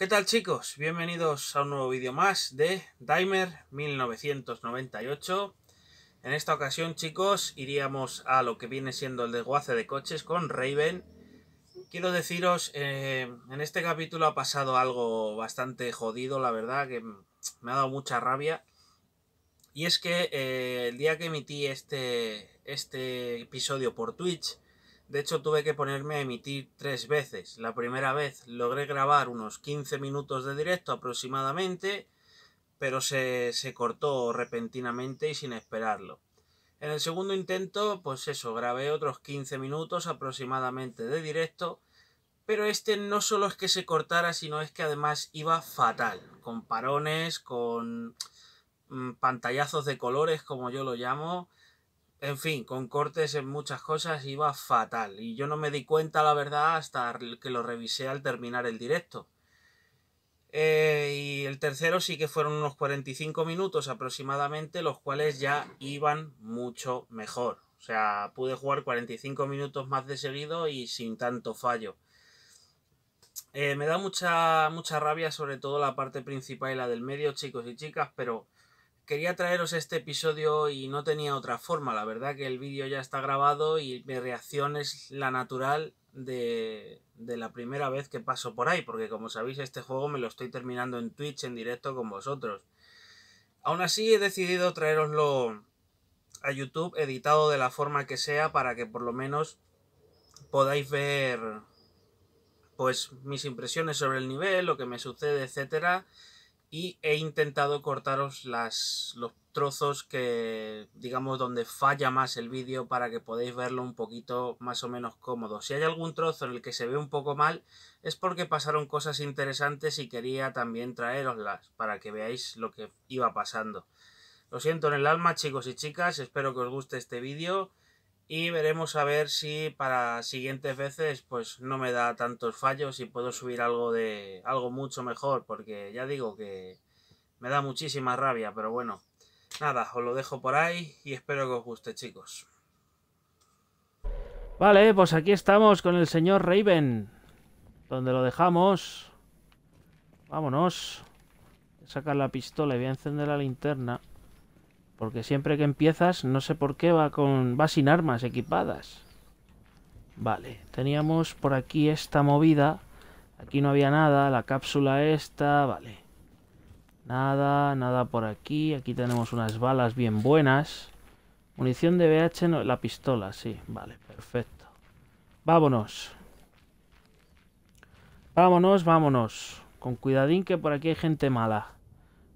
¿Qué tal chicos? Bienvenidos a un nuevo vídeo más de Dimer 1998. En esta ocasión chicos iríamos a lo que viene siendo el desguace de coches con Raven. Quiero deciros, eh, en este capítulo ha pasado algo bastante jodido, la verdad, que me ha dado mucha rabia. Y es que eh, el día que emití este, este episodio por Twitch, de hecho, tuve que ponerme a emitir tres veces. La primera vez logré grabar unos 15 minutos de directo aproximadamente, pero se, cortó repentinamente y sin esperarlo. En el segundo intento, pues eso, grabé otros 15 minutos aproximadamente de directo, pero este no solo es que se cortara, sino es que además iba fatal, con parones, con mm, pantallazos de colores, como yo lo llamo, en fin, con cortes en muchas cosas iba fatal y yo no me di cuenta, la verdad, hasta que lo revisé al terminar el directo. Eh, y el tercero sí que fueron unos 45 minutos aproximadamente, los cuales ya iban mucho mejor. O sea, pude jugar 45 minutos más de seguido y sin tanto fallo. Eh, me da mucha, mucha rabia sobre todo la parte principal y la del medio, chicos y chicas, pero quería traeros este episodio y no tenía otra forma. La verdad que el vídeo ya está grabado y mi reacción es la natural de, la primera vez que paso por ahí, porque como sabéis este juego me lo estoy terminando en Twitch en directo con vosotros. Aún así he decidido traeroslo a YouTube editado de la forma que sea para que por lo menos podáis ver pues mis impresiones sobre el nivel, lo que me sucede, etcétera y he intentado cortaros las, los trozos que, digamos, donde falla más el vídeo para que podáis verlo un poquito más o menos cómodo. Si hay algún trozo en el que se ve un poco mal, es porque pasaron cosas interesantes y quería también traeroslas para que veáis lo que iba pasando. Lo siento en el alma, chicos y chicas, espero que os guste este vídeo y veremos a ver si para siguientes veces pues no me da tantos fallos y puedo subir algo de algo mucho mejor porque ya digo que me da muchísima rabia pero bueno nada os lo dejo por ahí y espero que os guste chicos vale pues aquí estamos con el señor Raven donde lo dejamos vámonos voy a sacar la pistola y voy a encender la linterna porque siempre que empiezas, no sé por qué, va, con, va sin armas equipadas. Vale, teníamos por aquí esta movida. Aquí no había nada, la cápsula esta, vale. Nada, nada por aquí. Aquí tenemos unas balas bien buenas. Munición de BH, la pistola, sí. Vale, perfecto. Vámonos. Vámonos, vámonos. Con cuidadín que por aquí hay gente mala.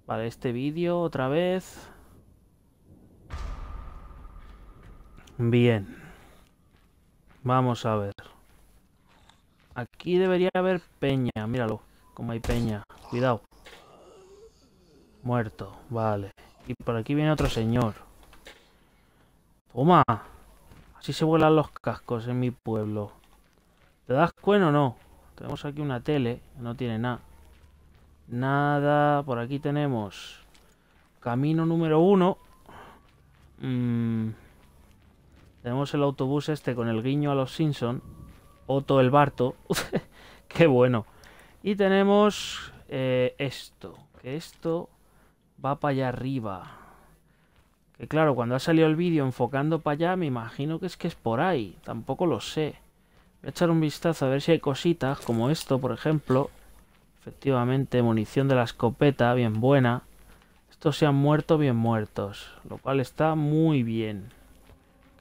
Vale, este vídeo otra vez. Bien. Vamos a ver. Aquí debería haber peña. Míralo. Como hay peña. Cuidado. Muerto. Vale. Y por aquí viene otro señor. Toma. Así se vuelan los cascos en mi pueblo. ¿Te das cuenta o no? Tenemos aquí una tele. No tiene nada. Nada. Por aquí tenemos. Camino número uno. Mmm tenemos el autobús este con el guiño a los Simpson. Otto el Barto. ¡Qué bueno! Y tenemos eh, esto. Que esto va para allá arriba. Que claro, cuando ha salido el vídeo enfocando para allá, me imagino que es que es por ahí. Tampoco lo sé. Voy a echar un vistazo a ver si hay cositas como esto, por ejemplo. Efectivamente, munición de la escopeta, bien buena. Estos se han muerto bien muertos, lo cual está muy bien.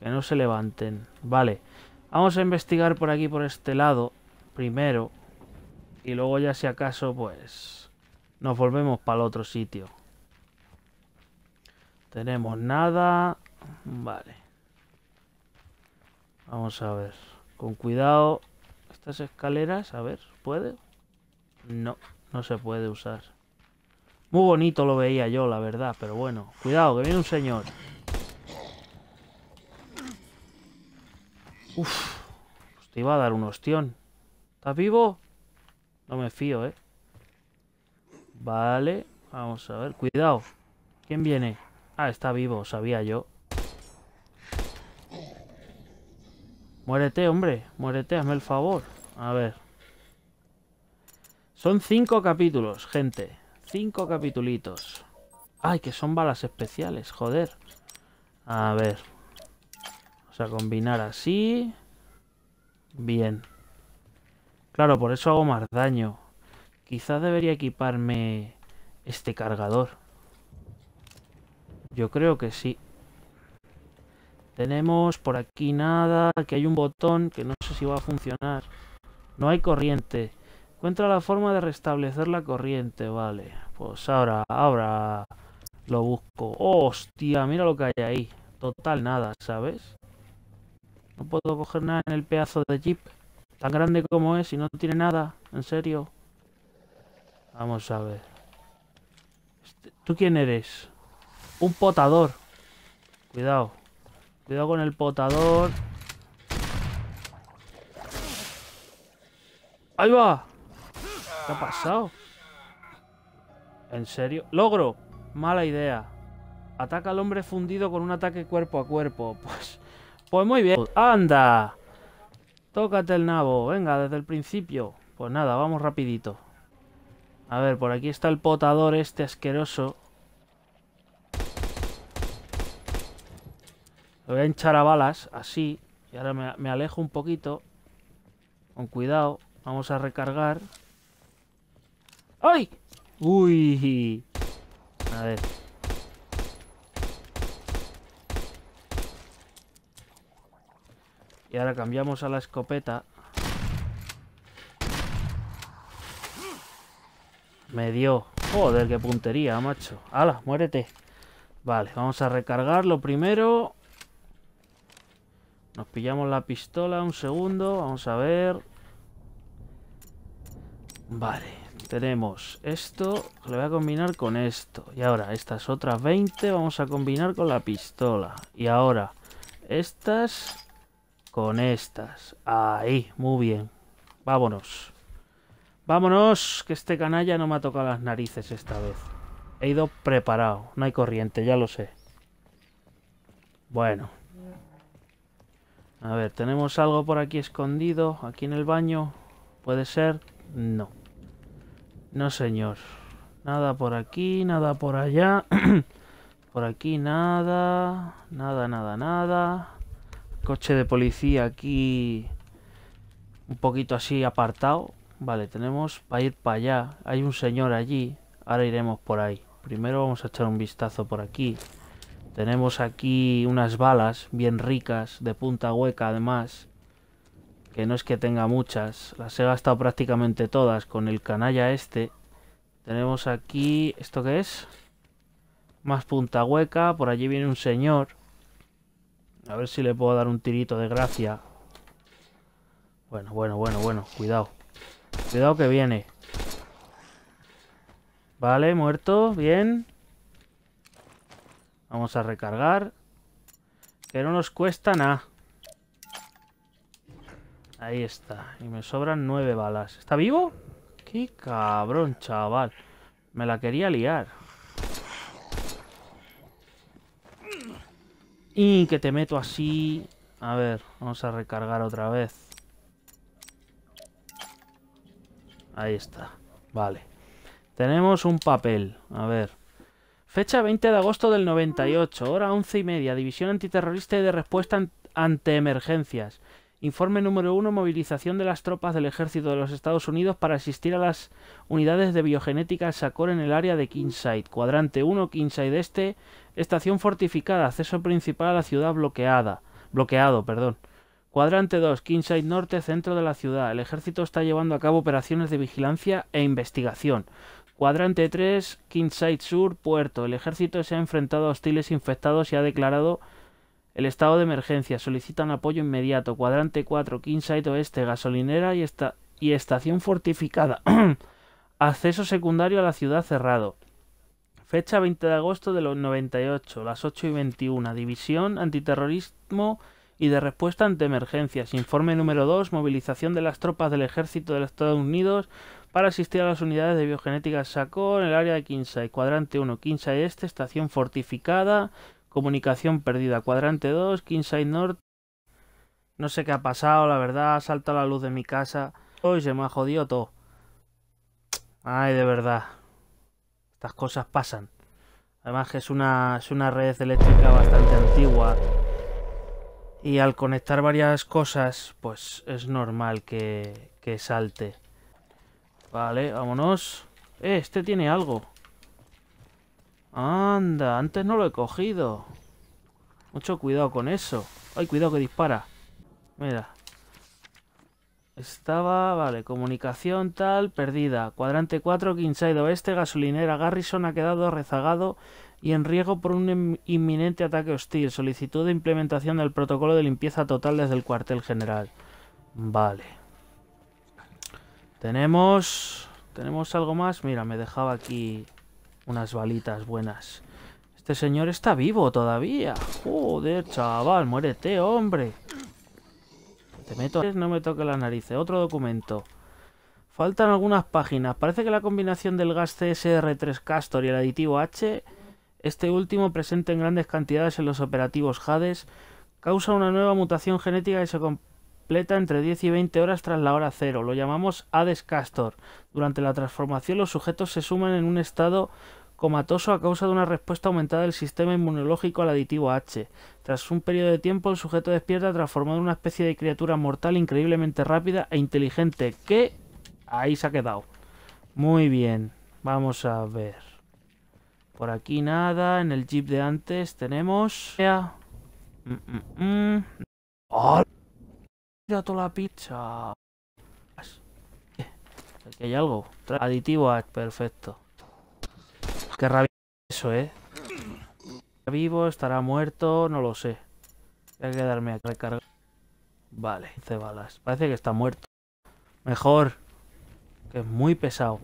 Que no se levanten. Vale. Vamos a investigar por aquí, por este lado. Primero. Y luego ya si acaso, pues... Nos volvemos para el otro sitio. Tenemos nada. Vale. Vamos a ver. Con cuidado. Estas escaleras, a ver, ¿puede? No, no se puede usar. Muy bonito lo veía yo, la verdad, pero bueno. Cuidado, que viene un señor. Uf, pues te iba a dar un ostión. ¿Estás vivo? No me fío, ¿eh? Vale, vamos a ver. Cuidado. ¿Quién viene? Ah, está vivo, sabía yo. Muérete, hombre. Muérete, hazme el favor. A ver. Son cinco capítulos, gente. Cinco capitulitos. Ay, que son balas especiales, joder. A ver. O sea, combinar así. Bien. Claro, por eso hago más daño. Quizás debería equiparme este cargador. Yo creo que sí. Tenemos por aquí nada, que hay un botón que no sé si va a funcionar. No hay corriente. Encuentra la forma de restablecer la corriente, vale. Pues ahora, ahora lo busco. ¡Hostia! Mira lo que hay ahí. Total nada, ¿sabes? No puedo coger nada en el pedazo de jeep. Tan grande como es y no tiene nada. En serio. Vamos a ver. Este, ¿Tú quién eres? Un potador. Cuidado. Cuidado con el potador. ¡Ahí va! ¿Qué ha pasado? ¿En serio? ¡Logro! Mala idea. Ataca al hombre fundido con un ataque cuerpo a cuerpo. Pues... Pues muy bien. ¡Anda! Tócate el nabo. Venga, desde el principio. Pues nada, vamos rapidito. A ver, por aquí está el potador este asqueroso. Lo voy a hinchar a balas, así. Y ahora me, alejo un poquito. Con cuidado. Vamos a recargar. ¡Ay! ¡Uy! A ver. Y ahora cambiamos a la escopeta. Me dio. Joder, qué puntería, macho. ¡Hala, muérete! Vale, vamos a recargarlo primero. Nos pillamos la pistola un segundo. Vamos a ver. Vale, tenemos esto. le voy a combinar con esto. Y ahora estas otras 20 vamos a combinar con la pistola. Y ahora estas con estas. Ahí, muy bien. Vámonos. Vámonos, que este canalla no me ha tocado las narices esta vez. He ido preparado. No hay corriente, ya lo sé. Bueno. A ver, ¿tenemos algo por aquí escondido? ¿Aquí en el baño? ¿Puede ser? No. No, señor. Nada por aquí, nada por allá. por aquí nada. Nada, nada, nada. Coche de policía aquí un poquito así apartado. Vale, tenemos para ir para allá. Hay un señor allí. Ahora iremos por ahí. Primero vamos a echar un vistazo por aquí. Tenemos aquí unas balas bien ricas, de punta hueca además. Que no es que tenga muchas. Las he gastado prácticamente todas con el canalla este. Tenemos aquí... ¿Esto qué es? Más punta hueca. Por allí viene un señor. A ver si le puedo dar un tirito de gracia. Bueno, bueno, bueno, bueno. Cuidado. Cuidado que viene. Vale, muerto. Bien. Vamos a recargar. Que no nos cuesta nada. Ahí está. Y me sobran nueve balas. ¿Está vivo? ¡Qué cabrón, chaval! Me la quería liar. Y que te meto así. A ver, vamos a recargar otra vez. Ahí está. Vale. Tenemos un papel. A ver. Fecha 20 de agosto del 98, hora 11 y media. División Antiterrorista y de Respuesta ante Emergencias. Informe número 1. Movilización de las tropas del ejército de los Estados Unidos para asistir a las unidades de biogenética SACOR en el área de Kingside. Cuadrante 1, Kingside Este. Estación fortificada. Acceso principal a la ciudad bloqueada. Bloqueado, perdón. Cuadrante 2, Kingside Norte, centro de la ciudad. El ejército está llevando a cabo operaciones de vigilancia e investigación. Cuadrante 3, Kingside Sur, puerto. El ejército se ha enfrentado a hostiles infectados y ha declarado el estado de emergencia. solicita un apoyo inmediato. Cuadrante 4, Kingside Oeste, gasolinera y, esta y estación fortificada. Acceso secundario a la ciudad cerrado. Fecha 20 de agosto de los 98, las 8 y 21. División Antiterrorismo y de Respuesta ante Emergencias. Informe número 2. Movilización de las tropas del Ejército de los Estados Unidos para asistir a las unidades de biogenética SACO en el área de Kinsai. Cuadrante 1. Kinsai Este, estación fortificada Comunicación perdida. Cuadrante 2, Kingside North. No sé qué ha pasado, la verdad. Salta la luz de mi casa. Hoy se me ha jodido todo. Ay, de verdad. Estas cosas pasan. Además que es una, es una red eléctrica bastante antigua. Y al conectar varias cosas, pues es normal que, que salte. Vale, vámonos. Eh, este tiene algo. Anda, antes no lo he cogido. Mucho cuidado con eso. Ay, cuidado que dispara. Mira. Estaba, vale, comunicación tal, perdida. Cuadrante 4, Kinside Oeste, gasolinera Garrison ha quedado rezagado y en riesgo por un inminente ataque hostil. Solicitud de implementación del protocolo de limpieza total desde el cuartel general. Vale. Tenemos... ¿Tenemos algo más? Mira, me dejaba aquí unas balitas buenas. Este señor está vivo todavía. Joder, chaval, muérete, hombre. Te meto... No me toque la nariz. Eh, otro documento. Faltan algunas páginas. Parece que la combinación del gas CSR3 Castor y el aditivo H, este último presente en grandes cantidades en los operativos Hades, causa una nueva mutación genética y se entre 10 y 20 horas tras la hora cero. Lo llamamos Hades Castor. Durante la transformación los sujetos se suman en un estado comatoso a causa de una respuesta aumentada del sistema inmunológico al aditivo H. Tras un periodo de tiempo el sujeto despierta transformado en una especie de criatura mortal increíblemente rápida e inteligente que... Ahí se ha quedado. Muy bien. Vamos a ver. Por aquí nada. En el jeep de antes tenemos... Mm, mm, mm toda la pizza. Aquí hay algo. Aditivo, perfecto. Qué rabia eso, ¿eh? ¿Estará vivo? ¿Estará muerto? No lo sé. Voy a quedarme a recargar. Vale, cebalas balas. Parece que está muerto. Mejor. Que es muy pesado.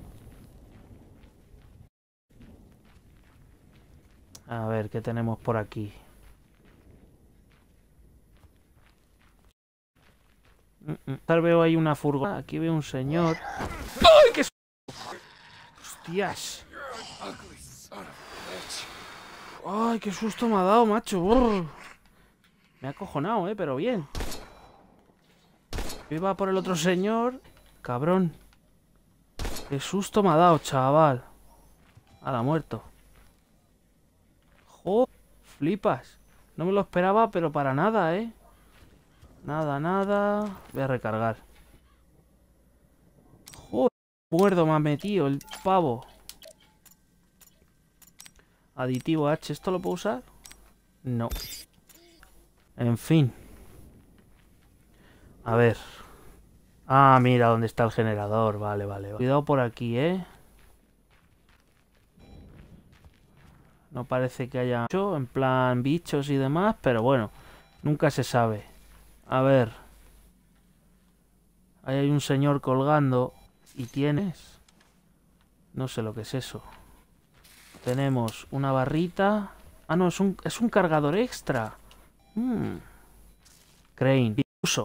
A ver, ¿qué tenemos por aquí? Tal veo ahí una furgoneta. Aquí veo un señor. ¡Ay, qué ¡Hostias! ¡Ay, qué susto me ha dado, macho! Me ha acojonado, ¿eh? Pero bien. Yo iba por el otro señor. Cabrón. Qué susto me ha dado, chaval. A la muerto. ¡Jo! Flipas. No me lo esperaba, pero para nada, ¿eh? Nada, nada. Voy a recargar. Joder, cuerdo me ha metido el pavo. Aditivo H, ¿esto lo puedo usar? No. En fin. A ver. Ah, mira dónde está el generador. Vale, vale, vale. Cuidado por aquí, ¿eh? No parece que haya mucho, en plan bichos y demás, pero bueno, nunca se sabe. A ver. Ahí hay un señor colgando. ¿Y tienes? No sé lo que es eso. Tenemos una barrita. Ah, no, es un, es un cargador extra. Mm. Crane.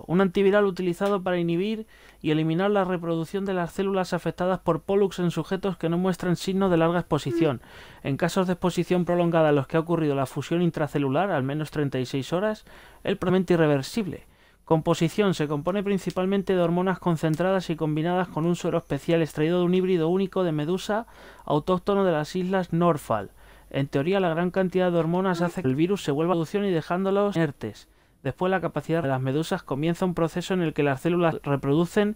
Un antiviral utilizado para inhibir y eliminar la reproducción de las células afectadas por Pollux en sujetos que no muestran signos de larga exposición. Mm. En casos de exposición prolongada en los que ha ocurrido la fusión intracelular, al menos 36 horas, el promete irreversible. Composición se compone principalmente de hormonas concentradas y combinadas con un suero especial extraído de un híbrido único de medusa autóctono de las islas Norfolk. En teoría, la gran cantidad de hormonas hace que el virus se vuelva a producción y dejándolos inertes. Después, la capacidad de las medusas comienza un proceso en el que las células reproducen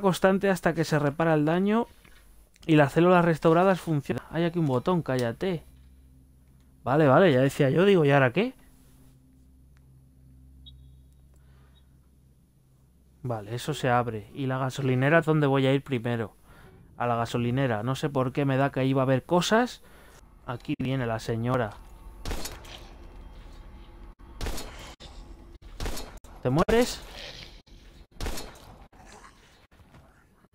constante hasta que se repara el daño y las células restauradas funcionan. Hay aquí un botón, cállate. Vale, vale, ya decía yo, digo, ¿y ahora qué? Vale, eso se abre. ¿Y la gasolinera es donde voy a ir primero? A la gasolinera. No sé por qué me da que ahí va a haber cosas. Aquí viene la señora. ¿Te mueres?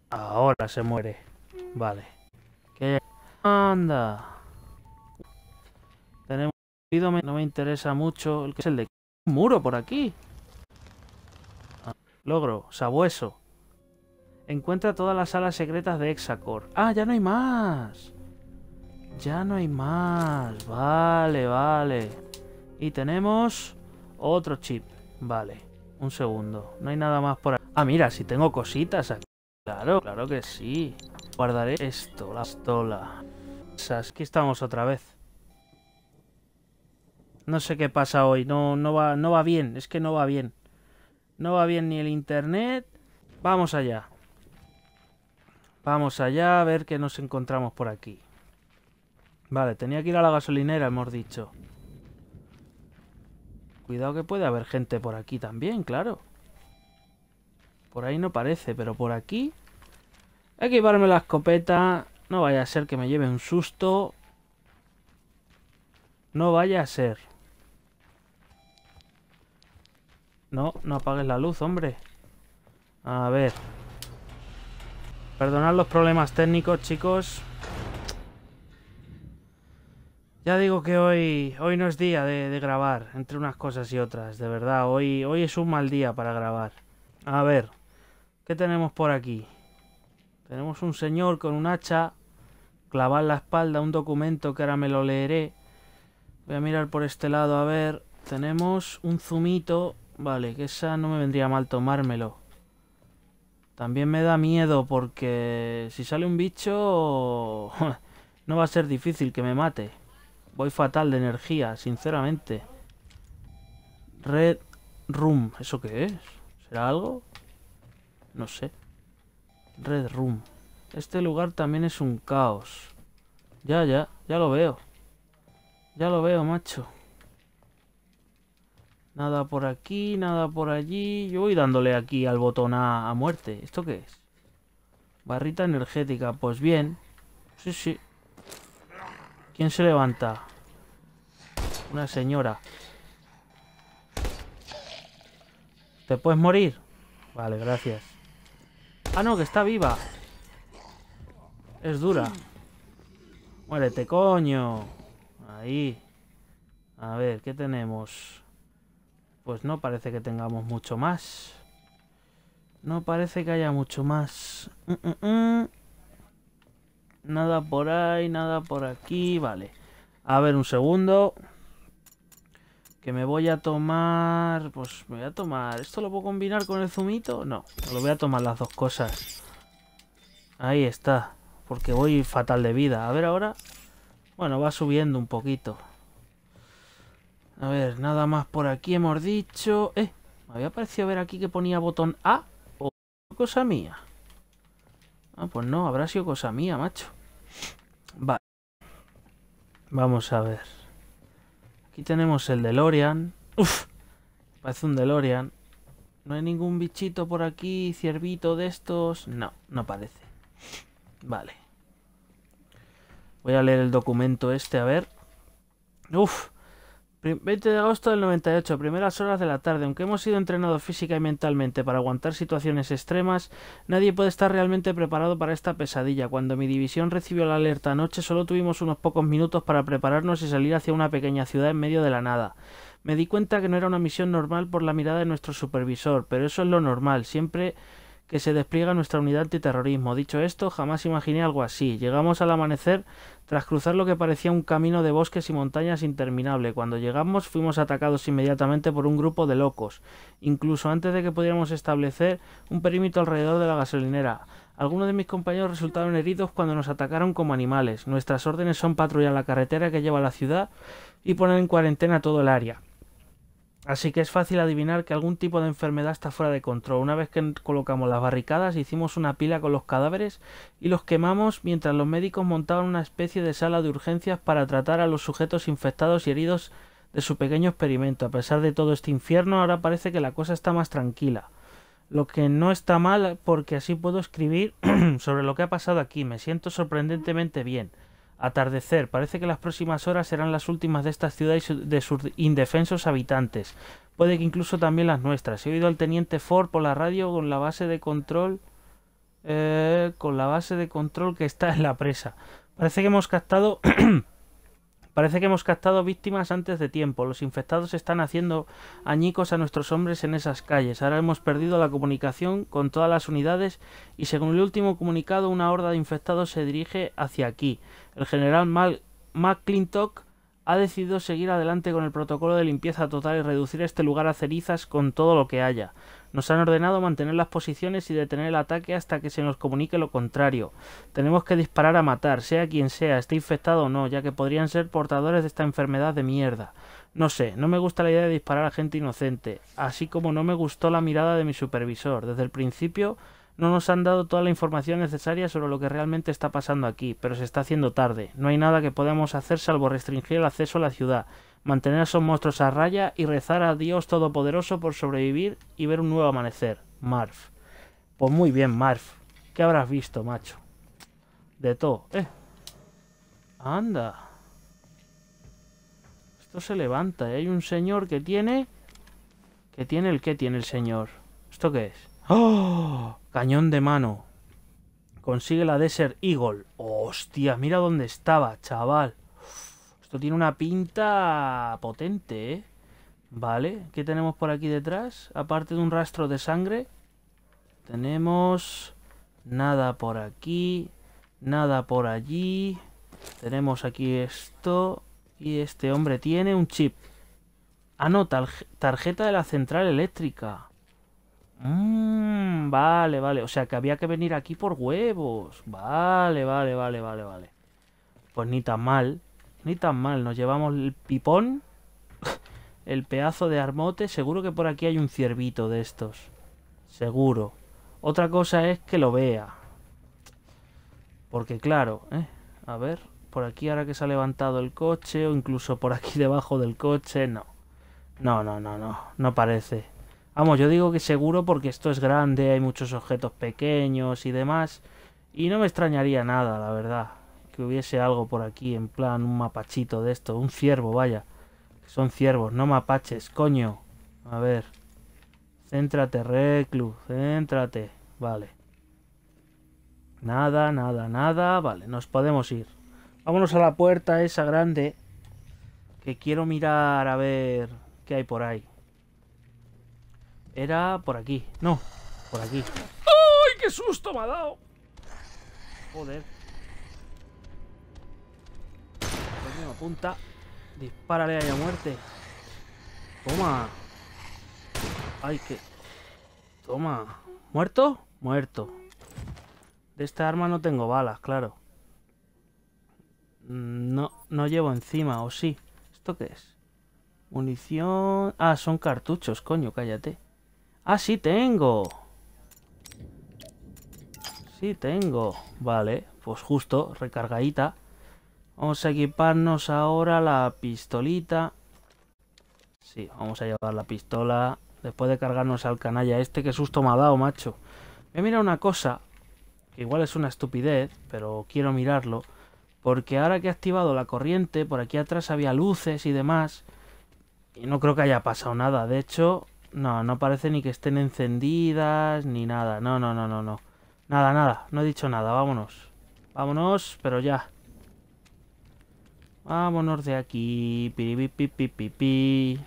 Ahora se muere. Vale. ¿Qué? Anda. Tenemos... No me interesa mucho. El que es el de... Un muro por aquí. Logro, Sabueso. Encuentra todas las salas secretas de Hexacor. ¡Ah, ya no hay más! Ya no hay más. Vale, vale. Y tenemos otro chip. Vale. Un segundo. No hay nada más por aquí. Ah, mira, si tengo cositas aquí. Claro, claro que sí. Guardaré esto, la tolas! Aquí estamos otra vez. No sé qué pasa hoy. No, no, va, no va bien. Es que no va bien. No va bien ni el internet. Vamos allá. Vamos allá a ver qué nos encontramos por aquí. Vale, tenía que ir a la gasolinera, hemos dicho. Cuidado que puede haber gente por aquí también, claro. Por ahí no parece, pero por aquí... Equiparme la escopeta. No vaya a ser que me lleve un susto. No vaya a ser. No, no apagues la luz, hombre. A ver. Perdonad los problemas técnicos, chicos. Ya digo que hoy, hoy no es día de, grabar, entre unas cosas y otras, de verdad. Hoy, hoy es un mal día para grabar. A ver, ¿qué tenemos por aquí? Tenemos un señor con un hacha, en la espalda, un documento que ahora me lo leeré. Voy a mirar por este lado, a ver. Tenemos un zumito, Vale, que esa no me vendría mal tomármelo. También me da miedo porque si sale un bicho... no va a ser difícil que me mate. Voy fatal de energía, sinceramente. Red Room. ¿Eso qué es? ¿Será algo? No sé. Red Room. Este lugar también es un caos. Ya, ya, ya lo veo. Ya lo veo, macho. Nada por aquí, nada por allí. Yo voy dándole aquí al botón a, muerte. ¿Esto qué es? Barrita energética. Pues bien. Sí, sí. ¿Quién se levanta? Una señora. ¿Te puedes morir? Vale, gracias. Ah, no, que está viva. Es dura. Muérete, coño. Ahí. A ver, ¿qué tenemos? Pues no parece que tengamos mucho más. No parece que haya mucho más. Mm, mm, mm. Nada por ahí, nada por aquí. Vale. A ver, un segundo. Que me voy a tomar... Pues me voy a tomar... ¿Esto lo puedo combinar con el zumito? No, lo voy a tomar las dos cosas. Ahí está. Porque voy fatal de vida. A ver ahora... Bueno, va subiendo un poquito. A ver, nada más por aquí hemos dicho... Eh, me había parecido ver aquí que ponía botón A o cosa mía. Ah, pues no, habrá sido cosa mía, macho. Vale. Vamos a ver. Aquí tenemos el DeLorean. Uf, parece un DeLorean. ¿No hay ningún bichito por aquí, ciervito de estos? No, no parece. Vale. Voy a leer el documento este, a ver. Uf, 20 de agosto del 98, primeras horas de la tarde. Aunque hemos sido entrenados física y mentalmente para aguantar situaciones extremas, nadie puede estar realmente preparado para esta pesadilla. Cuando mi división recibió la alerta anoche, solo tuvimos unos pocos minutos para prepararnos y salir hacia una pequeña ciudad en medio de la nada. Me di cuenta que no era una misión normal por la mirada de nuestro supervisor, pero eso es lo normal. Siempre que se despliega nuestra unidad antiterrorismo. Dicho esto, jamás imaginé algo así. Llegamos al amanecer tras cruzar lo que parecía un camino de bosques y montañas interminable. Cuando llegamos fuimos atacados inmediatamente por un grupo de locos, incluso antes de que pudiéramos establecer un perímetro alrededor de la gasolinera. Algunos de mis compañeros resultaron heridos cuando nos atacaron como animales. Nuestras órdenes son patrullar la carretera que lleva a la ciudad y poner en cuarentena todo el área. Así que es fácil adivinar que algún tipo de enfermedad está fuera de control. Una vez que colocamos las barricadas, hicimos una pila con los cadáveres y los quemamos mientras los médicos montaban una especie de sala de urgencias para tratar a los sujetos infectados y heridos de su pequeño experimento. A pesar de todo este infierno, ahora parece que la cosa está más tranquila. Lo que no está mal porque así puedo escribir sobre lo que ha pasado aquí. Me siento sorprendentemente bien. Atardecer. Parece que las próximas horas serán las últimas de estas ciudades de sus indefensos habitantes. Puede que incluso también las nuestras. He oído al teniente Ford por la radio con la base de control. Eh, con la base de control que está en la presa. Parece que hemos captado Parece que hemos captado víctimas antes de tiempo. Los infectados están haciendo añicos a nuestros hombres en esas calles. Ahora hemos perdido la comunicación con todas las unidades y según el último comunicado una horda de infectados se dirige hacia aquí. El general Mal McClintock ha decidido seguir adelante con el protocolo de limpieza total y reducir este lugar a cerizas con todo lo que haya. Nos han ordenado mantener las posiciones y detener el ataque hasta que se nos comunique lo contrario. Tenemos que disparar a matar, sea quien sea, esté infectado o no, ya que podrían ser portadores de esta enfermedad de mierda. No sé, no me gusta la idea de disparar a gente inocente, así como no me gustó la mirada de mi supervisor. Desde el principio no nos han dado toda la información necesaria sobre lo que realmente está pasando aquí, pero se está haciendo tarde. No hay nada que podamos hacer salvo restringir el acceso a la ciudad, mantener a esos monstruos a raya y rezar a Dios Todopoderoso por sobrevivir y ver un nuevo amanecer. Marf. Pues muy bien, Marf. ¿Qué habrás visto, macho? De todo, eh. Anda. Esto se levanta. ¿eh? Hay un señor que tiene... ¿Que tiene el qué tiene el señor? ¿Esto qué es? ¡Oh! Cañón de mano. Consigue la Desert Eagle. Hostia, mira dónde estaba, chaval. Esto tiene una pinta potente, ¿eh? Vale, ¿qué tenemos por aquí detrás? Aparte de un rastro de sangre. Tenemos... Nada por aquí. Nada por allí. Tenemos aquí esto. Y este hombre tiene un chip. Ah, no, tarjeta de la central eléctrica. Mm, vale, vale. O sea que había que venir aquí por huevos. Vale, vale, vale, vale, vale. Pues ni tan mal. Ni tan mal. Nos llevamos el pipón. El pedazo de armote. Seguro que por aquí hay un ciervito de estos. Seguro. Otra cosa es que lo vea. Porque claro, ¿eh? A ver, por aquí ahora que se ha levantado el coche o incluso por aquí debajo del coche. No. No, no, no, no. No parece. Vamos, yo digo que seguro porque esto es grande, hay muchos objetos pequeños y demás. Y no me extrañaría nada, la verdad, que hubiese algo por aquí, en plan un mapachito de esto, un ciervo, vaya. Son ciervos, no mapaches, coño. A ver. Céntrate, Reclu, céntrate. Vale. Nada, nada, nada. Vale, nos podemos ir. Vámonos a la puerta esa grande. Que quiero mirar a ver qué hay por ahí. Era por aquí. No, por aquí. ¡Ay, qué susto me ha dado! Joder. la apunta. Dispárale ahí a muerte. Toma. Ay, qué... Toma. ¿Muerto? Muerto. De esta arma no tengo balas, claro. Mm, no, no llevo encima, o sí. ¿Esto qué es? Munición... Ah, son cartuchos, coño, cállate. Ah, sí tengo. Sí tengo. Vale, pues justo, recargadita. Vamos a equiparnos ahora la pistolita. Sí, vamos a llevar la pistola. Después de cargarnos al canalla este, que susto me ha dado, macho. Me mira una cosa, que igual es una estupidez, pero quiero mirarlo. Porque ahora que he activado la corriente, por aquí atrás había luces y demás. Y no creo que haya pasado nada. De hecho, no, no parece ni que estén encendidas ni nada. No, no, no, no, no. Nada, nada. No he dicho nada. Vámonos. Vámonos, pero ya. Vámonos de aquí. Piripipipipipi.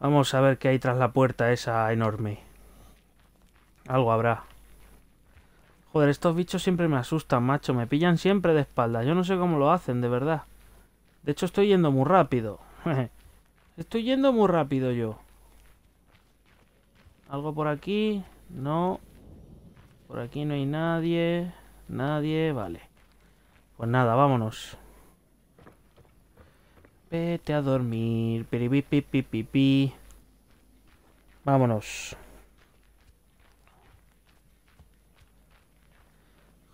Vamos a ver qué hay tras la puerta esa enorme. Algo habrá. Joder, estos bichos siempre me asustan, macho. Me pillan siempre de espalda. Yo no sé cómo lo hacen, de verdad. De hecho, estoy yendo muy rápido. Estoy yendo muy rápido yo. Algo por aquí. No. Por aquí no hay nadie. Nadie. Vale. Pues nada, vámonos. Vete a dormir. Piripipipipipi. Vámonos.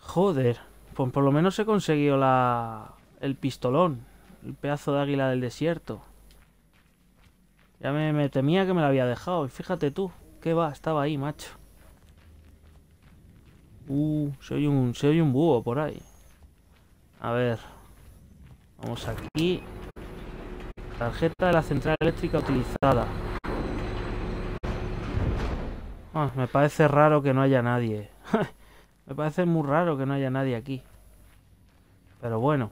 Joder. Pues por lo menos he conseguido la... el pistolón. El pedazo de águila del desierto. Ya me, temía que me la había dejado. Y fíjate tú, ¿Qué va, estaba ahí, macho. Uh, se un, búho por ahí. A ver. Vamos aquí. Tarjeta de la central eléctrica utilizada. Ah, me parece raro que no haya nadie. me parece muy raro que no haya nadie aquí. Pero bueno.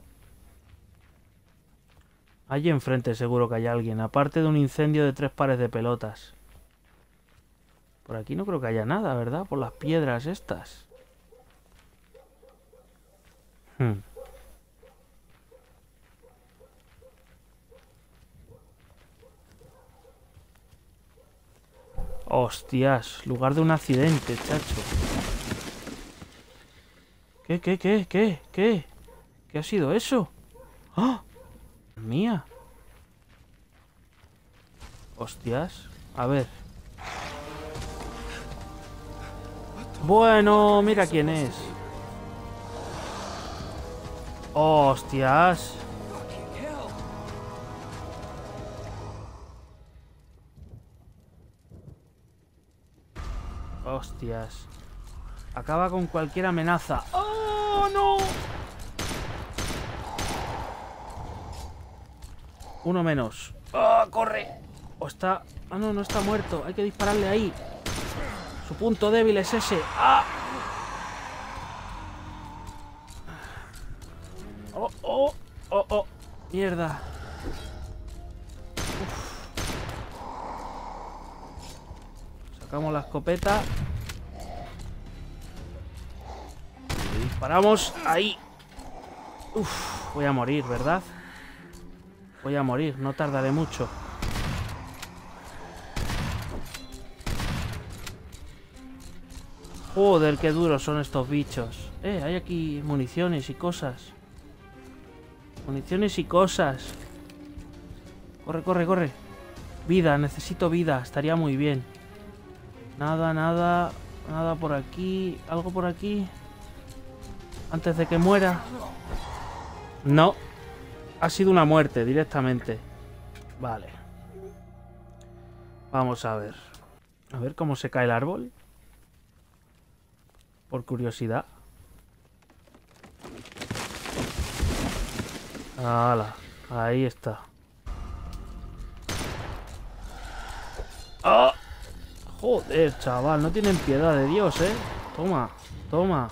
Allí enfrente seguro que hay alguien, aparte de un incendio de tres pares de pelotas. Por aquí no creo que haya nada, ¿verdad? Por las piedras estas. Hmm. Hostias, lugar de un accidente, chacho. ¿Qué, qué, qué, qué, qué? ¿Qué ha sido eso? ¡Ah! mía. Hostias. A ver. Bueno, mira quién es. Hostias. Hostias. Acaba con cualquier amenaza. Uno menos. Ah, corre! O está... Ah, no, no está muerto. Hay que dispararle ahí. Su punto débil es ese. ¡Ah! ¡Oh, oh! ¡Oh, oh! Mierda. Sacamos la escopeta. disparamos ahí. Uf, voy a morir, ¿verdad? Voy a morir, no tardaré mucho. Joder, qué duros son estos bichos. Eh, hay aquí municiones y cosas. Municiones y cosas. Corre, corre, corre. Vida, necesito vida. Estaría muy bien. Nada, nada. Nada por aquí. ¿Algo por aquí? Antes de que muera. No ha sido una muerte directamente. Vale. Vamos a ver. A ver cómo se cae el árbol. Por curiosidad. ¡Hala! Ahí está. Ah. Joder, chaval, no tienen piedad de Dios, ¿eh? Toma, toma.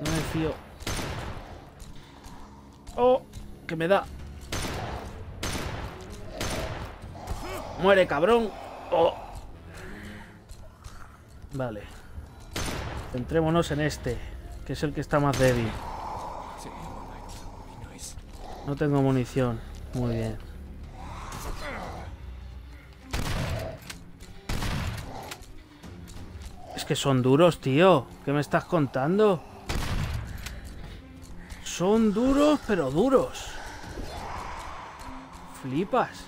No me fío. ¡Oh! ¡Que me da! ¡Muere, cabrón! ¡Oh! Vale. Centrémonos en este, que es el que está más débil. No tengo munición. Muy bien. Es que son duros, tío. ¿Qué me estás contando? Son duros, pero duros. Flipas.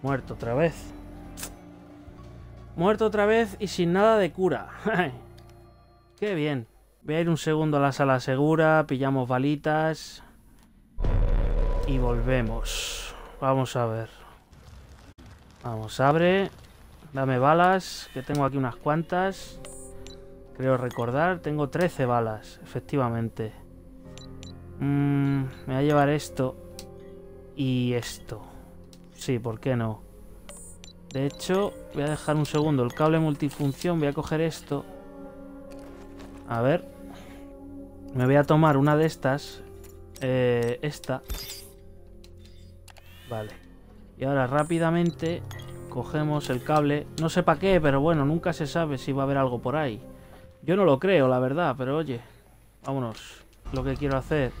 Muerto otra vez. Muerto otra vez y sin nada de cura. ¡Qué bien! Voy a ir un segundo a la sala segura, pillamos balitas y volvemos. Vamos a ver. Vamos, abre. Dame balas, que tengo aquí unas cuantas. Creo recordar, tengo 13 balas, efectivamente. Mmm, me voy a llevar esto y esto. Sí, ¿por qué no? De hecho, voy a dejar un segundo el cable multifunción, voy a coger esto. A ver. Me voy a tomar una de estas. Eh, esta. Vale. Y ahora rápidamente cogemos el cable. No sé para qué, pero bueno, nunca se sabe si va a haber algo por ahí. Yo no lo creo, la verdad, pero oye, vámonos. Lo que quiero hacer,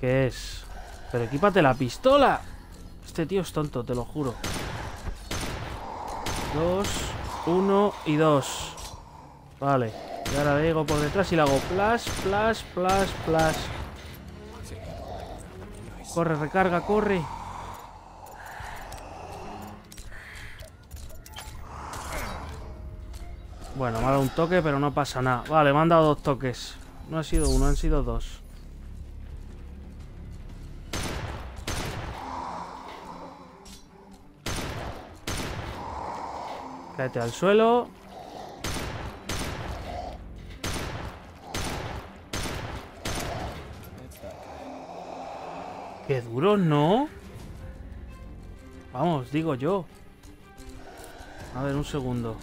que es... Pero equípate la pistola. Este tío es tonto, te lo juro. Dos, uno y dos. Vale. Y ahora le digo por detrás y le hago plas, plas, plas, plas. Corre, recarga, corre. Bueno, me ha dado un toque, pero no pasa nada. Vale, me han dado dos toques. No ha sido uno, han sido dos. Cáete al suelo. Qué duro, ¿no? Vamos, digo yo. A ver, un segundo.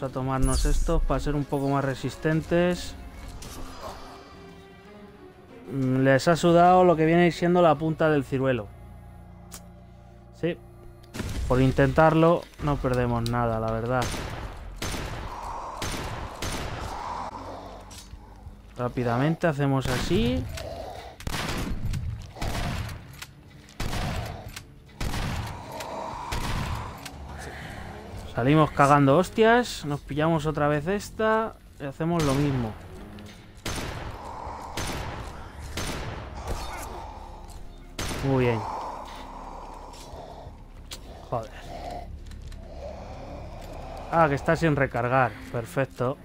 Vamos a tomarnos estos para ser un poco más resistentes. Mm, les ha sudado lo que viene siendo la punta del ciruelo. Sí. Por intentarlo no perdemos nada, la verdad. Rápidamente hacemos así. Salimos cagando hostias, nos pillamos otra vez esta y hacemos lo mismo. Muy bien. Joder. Ah, que está sin recargar. Perfecto.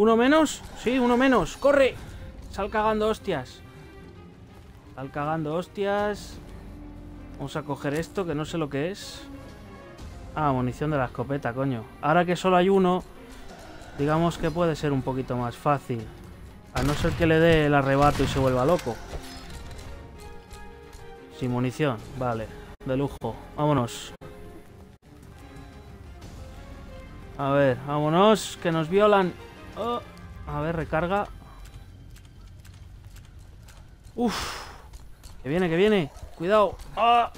¿Uno menos? Sí, uno menos. ¡Corre! Sal cagando hostias. Sal cagando hostias. Vamos a coger esto, que no sé lo que es. Ah, munición de la escopeta, coño. Ahora que solo hay uno, digamos que puede ser un poquito más fácil. A no ser que le dé el arrebato y se vuelva loco. Sin munición, vale. De lujo. Vámonos. A ver, vámonos, que nos violan. Oh, a ver, recarga. Uf. Que viene, que viene. Cuidado. Ah.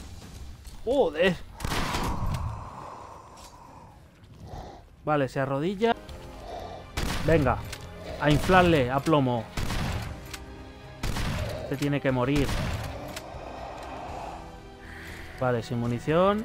Joder. Vale, se arrodilla. Venga. A inflarle a plomo. se tiene que morir. Vale, sin munición.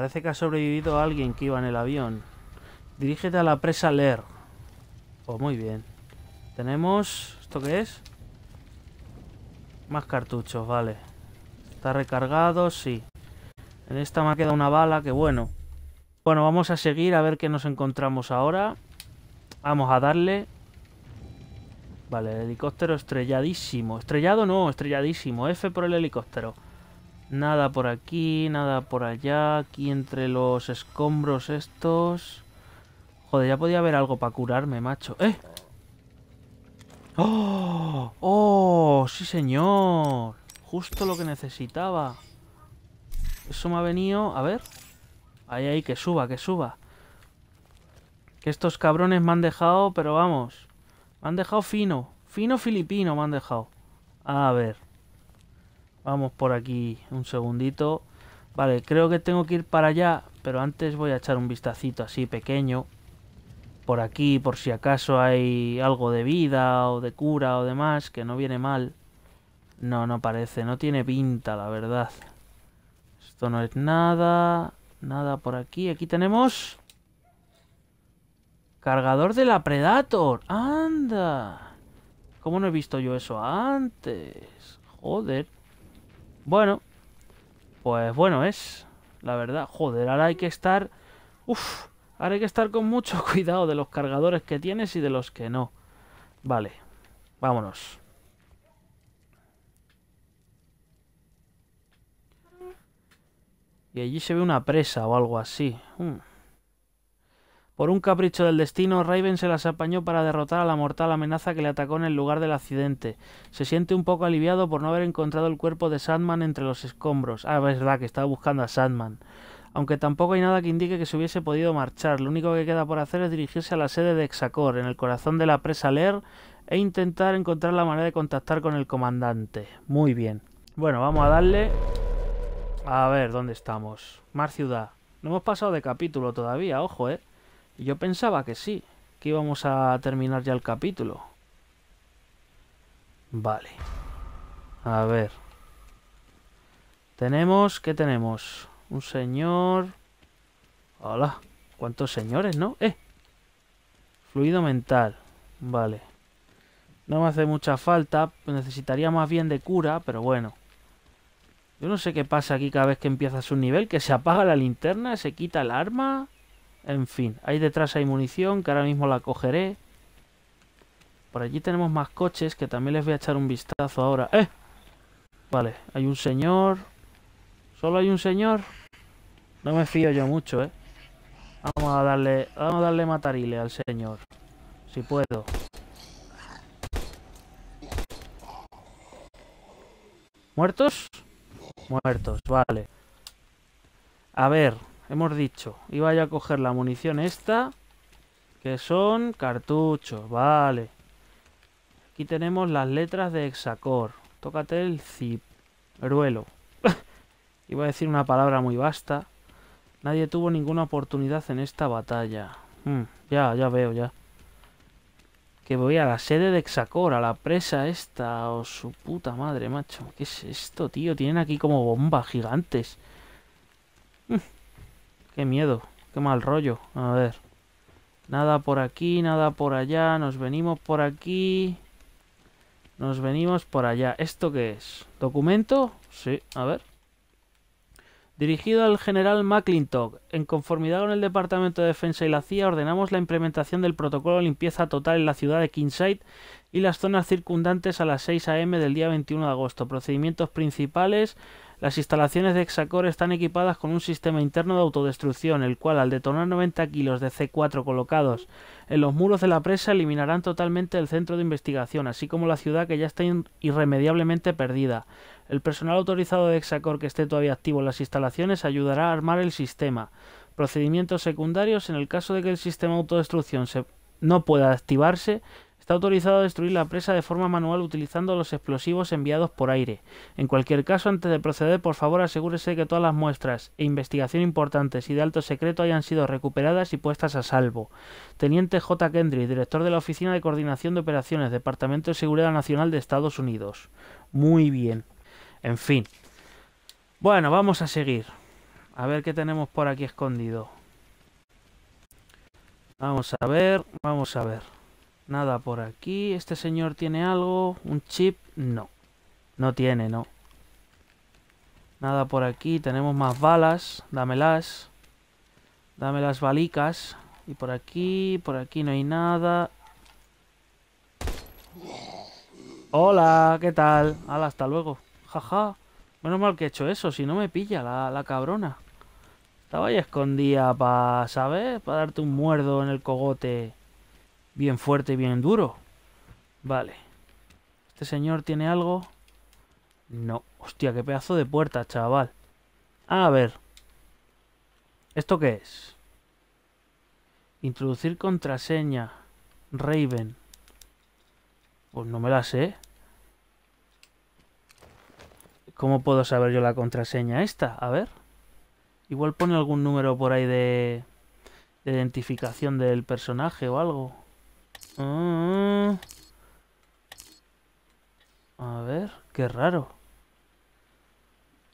Parece que ha sobrevivido alguien que iba en el avión. Dirígete a la presa Leer. Pues oh, muy bien. Tenemos... ¿Esto qué es? Más cartuchos, vale. Está recargado, sí. En esta me ha quedado una bala, que bueno. Bueno, vamos a seguir a ver qué nos encontramos ahora. Vamos a darle. Vale, el helicóptero estrelladísimo. Estrellado no, estrelladísimo. F por el helicóptero. Nada por aquí, nada por allá. Aquí entre los escombros estos. Joder, ya podía haber algo para curarme, macho. ¡Eh! ¡Oh! ¡Oh! ¡Sí, señor! Justo lo que necesitaba. Eso me ha venido... A ver. Ahí, ahí, que suba, que suba. Que estos cabrones me han dejado, pero vamos. Me han dejado fino. Fino filipino me han dejado. A ver. Vamos por aquí un segundito. Vale, creo que tengo que ir para allá, pero antes voy a echar un vistacito así pequeño. Por aquí, por si acaso hay algo de vida o de cura o demás, que no viene mal. No, no parece, no tiene pinta, la verdad. Esto no es nada, nada por aquí. Aquí tenemos... Cargador de la Predator. ¡Anda! ¿Cómo no he visto yo eso antes? Joder. Bueno, pues bueno es, la verdad. Joder, ahora hay que estar... uff, ahora hay que estar con mucho cuidado de los cargadores que tienes y de los que no. Vale, vámonos. Y allí se ve una presa o algo así. Hmm. Por un capricho del destino, Raven se las apañó para derrotar a la mortal amenaza que le atacó en el lugar del accidente. Se siente un poco aliviado por no haber encontrado el cuerpo de Sandman entre los escombros. Ah, es verdad que estaba buscando a Sandman. Aunque tampoco hay nada que indique que se hubiese podido marchar, lo único que queda por hacer es dirigirse a la sede de Hexacor, en el corazón de la presa Leer, e intentar encontrar la manera de contactar con el comandante. Muy bien. Bueno, vamos a darle... A ver, ¿dónde estamos? Mar Ciudad. No hemos pasado de capítulo todavía, ojo, ¿eh? yo pensaba que sí, que íbamos a terminar ya el capítulo. Vale. A ver. Tenemos, ¿qué tenemos? Un señor... Hola. ¿Cuántos señores, no? ¡Eh! Fluido mental. Vale. No me hace mucha falta. Necesitaría más bien de cura, pero bueno. Yo no sé qué pasa aquí cada vez que empiezas un nivel. Que se apaga la linterna, se quita el arma... En fin, ahí detrás hay munición que ahora mismo la cogeré. Por allí tenemos más coches que también les voy a echar un vistazo ahora. ¡Eh! Vale, hay un señor. ¿Solo hay un señor? No me fío yo mucho, ¿eh? Vamos a darle, vamos a darle matarile al señor. Si puedo. ¿Muertos? Muertos, vale. A ver, hemos dicho. Iba vaya a coger la munición esta, que son cartuchos, vale. Aquí tenemos las letras de hexacor. Tócate el ruelo. Iba a decir una palabra muy vasta. Nadie tuvo ninguna oportunidad en esta batalla. Hmm, ya, ya veo, ya. Que voy a la sede de Hexacor, a la presa esta. O oh, su puta madre, macho. ¿Qué es esto, tío? Tienen aquí como bombas gigantes. Qué miedo, qué mal rollo. A ver. Nada por aquí, nada por allá. Nos venimos por aquí. Nos venimos por allá. ¿Esto qué es? ¿Documento? Sí, a ver. Dirigido al general McClintock, en conformidad con el Departamento de Defensa y la CIA, ordenamos la implementación del protocolo de limpieza total en la ciudad de kingside y las zonas circundantes a las 6 a.m. del día 21 de agosto. Procedimientos principales, las instalaciones de Exacor están equipadas con un sistema interno de autodestrucción, el cual al detonar 90 kilos de C4 colocados en los muros de la presa eliminarán totalmente el centro de investigación, así como la ciudad que ya está irremediablemente perdida. El personal autorizado de Exacor que esté todavía activo en las instalaciones ayudará a armar el sistema. Procedimientos secundarios en el caso de que el sistema de autodestrucción no pueda activarse, Está autorizado a destruir la presa de forma manual utilizando los explosivos enviados por aire. En cualquier caso, antes de proceder, por favor asegúrese que todas las muestras e investigación importantes y de alto secreto hayan sido recuperadas y puestas a salvo. Teniente J. Kendry, director de la Oficina de Coordinación de Operaciones, Departamento de Seguridad Nacional de Estados Unidos. Muy bien. En fin. Bueno, vamos a seguir. A ver qué tenemos por aquí escondido. Vamos a ver, vamos a ver. Nada por aquí. ¿Este señor tiene algo? ¿Un chip? No. No tiene, no. Nada por aquí. Tenemos más balas. Dámelas. Dámelas balicas. Y por aquí, por aquí no hay nada. Hola, ¿qué tal? Hala, hasta luego. Jaja. Menos mal que he hecho eso, si no me pilla la, la cabrona. Estaba ahí escondida para, ¿sabes? Para darte un muerdo en el cogote. Bien fuerte, y bien duro. Vale. ¿Este señor tiene algo? No. Hostia, qué pedazo de puerta, chaval. A ver. ¿Esto qué es? Introducir contraseña. Raven. Pues no me la sé. ¿Cómo puedo saber yo la contraseña esta? A ver. Igual pone algún número por ahí de, de identificación del personaje o algo. Mm. A ver, qué raro.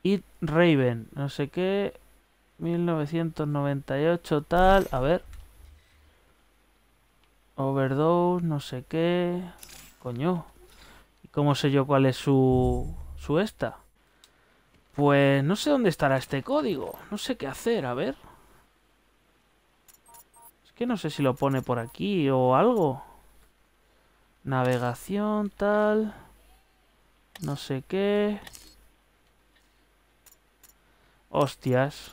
It Raven, no sé qué. 1998 tal, a ver. Overdose, no sé qué. Coño. cómo sé yo cuál es su su esta? Pues no sé dónde estará este código. No sé qué hacer, a ver. Es que no sé si lo pone por aquí o algo. Navegación, tal. No sé qué. Hostias.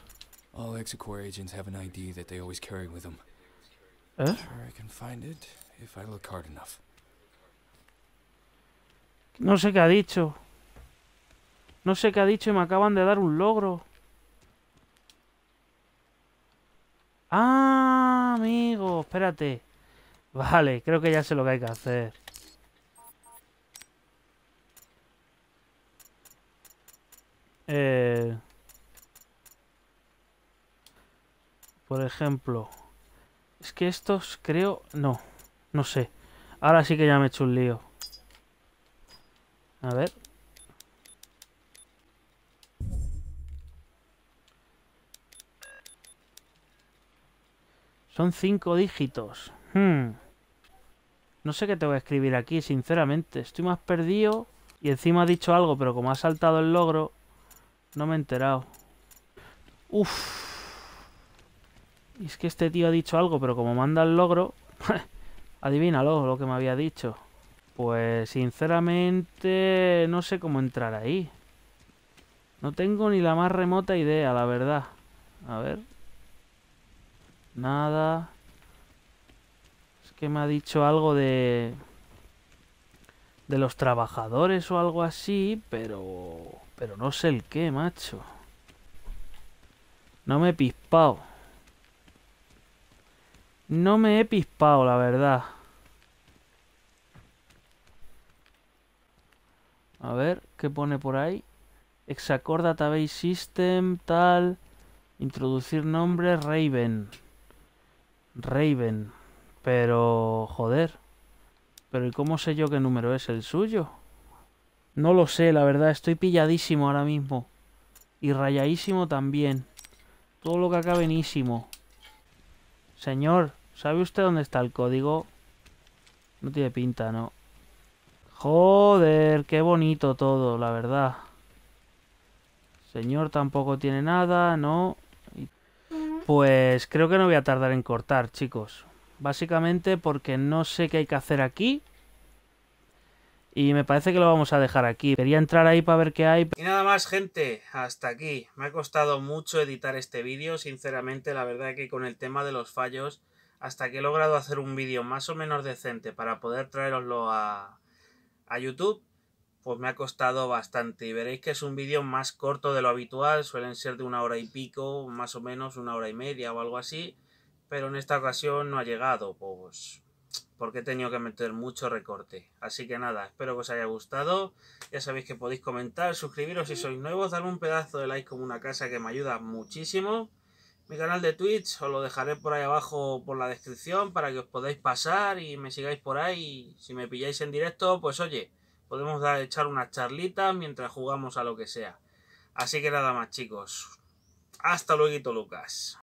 All agents have an ID that they always carry with them. ¿Eh? I can find it if I look No sé qué ha dicho. No sé qué ha dicho y me acaban de dar un logro. Ah, amigo, espérate. Vale, creo que ya sé lo que hay que hacer. Eh, por ejemplo, es que estos creo... No, no sé. Ahora sí que ya me he hecho un lío. A ver. Son cinco dígitos. Hmm. No sé qué te voy a escribir aquí, sinceramente. Estoy más perdido y encima ha dicho algo, pero como ha saltado el logro, no me he enterado. Uf. Y es que este tío ha dicho algo, pero como manda el logro... adivínalo lo que me había dicho. Pues sinceramente no sé cómo entrar ahí. No tengo ni la más remota idea, la verdad. A ver. Nada. Es que me ha dicho algo de... De los trabajadores o algo así, pero... Pero no sé el qué, macho. No me he pispado. No me he pispado, la verdad. A ver, ¿qué pone por ahí? Exacord Database System, tal... Introducir nombre, Raven. Raven. Pero... joder. Pero ¿y cómo sé yo qué número es el suyo? No lo sé, la verdad. Estoy pilladísimo ahora mismo. Y rayadísimo también. Todo lo que acá venísimo, Señor, ¿sabe usted dónde está el código? No tiene pinta, ¿no? Joder, qué bonito todo, la verdad. Señor tampoco tiene nada, ¿no? Pues creo que no voy a tardar en cortar, chicos. Básicamente porque no sé qué hay que hacer aquí. Y me parece que lo vamos a dejar aquí. Quería entrar ahí para ver qué hay. Y nada más, gente. Hasta aquí. Me ha costado mucho editar este vídeo. Sinceramente, la verdad que con el tema de los fallos, hasta que he logrado hacer un vídeo más o menos decente para poder traeroslo a, a YouTube, pues me ha costado bastante. Y veréis que es un vídeo más corto de lo habitual. Suelen ser de una hora y pico, más o menos una hora y media o algo así. Pero en esta ocasión no ha llegado. Pues porque he tenido que meter mucho recorte. Así que nada, espero que os haya gustado. Ya sabéis que podéis comentar, suscribiros si sois nuevos, Dar un pedazo de like como una casa que me ayuda muchísimo. Mi canal de Twitch os lo dejaré por ahí abajo por la descripción para que os podáis pasar y me sigáis por ahí. Y si me pilláis en directo, pues oye, podemos echar unas charlitas mientras jugamos a lo que sea. Así que nada más chicos. Hasta luego, Lucas.